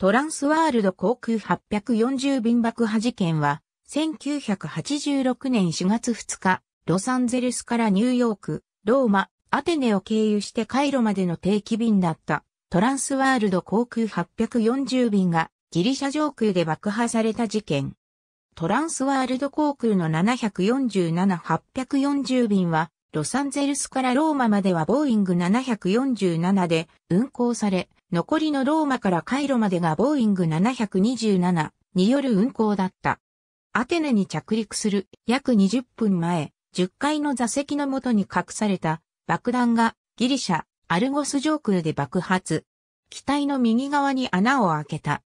トランスワールド航空840便爆破事件は、1986年4月2日、ロサンゼルスからニューヨーク、ローマ、アテネを経由してカイロまでの定期便だったトランスワールド航空840便がギリシャ上空で爆破された事件。トランスワールド航空の747-840便はロサンゼルスからローマまではボーイング747で運行され、残りのローマからカイロまでがボーイング727による運行だった。アテネに着陸する約20分前、10階の座席の元に隠された爆弾がギリシャ、アルゴス上空で爆発。機体の右側に穴を開けた。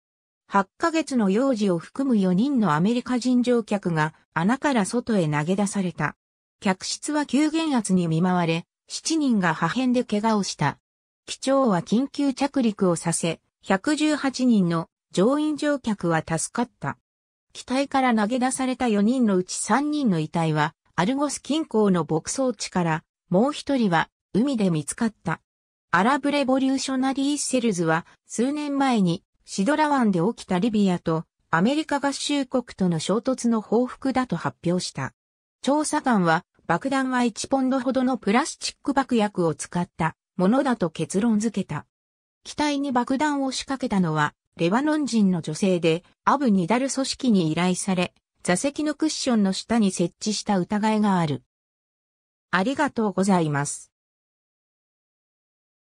8ヶ月の幼児を含む4人のアメリカ人乗客が穴から外へ投げ出された。客室は急減圧に見舞われ、7人が破片で怪我をした。機長は緊急着陸をさせ、118人の乗員乗客は助かった。機体から投げ出された4人のうち3人の遺体は、アルゴス近郊の牧草地から、もう1人は海で見つかった。アラブレボリューショナリー・セルズは、数年前にシドラ湾で起きたリビアとアメリカ合衆国との衝突の報復だと発表した。調査官は爆弾は1ポンドほどのプラスチック爆薬を使ったものだと結論付けた。機体に爆弾を仕掛けたのは、レバノン人の女性で、アブニダル組織に依頼され、座席のクッションの下に設置した疑いがある。ありがとうございます。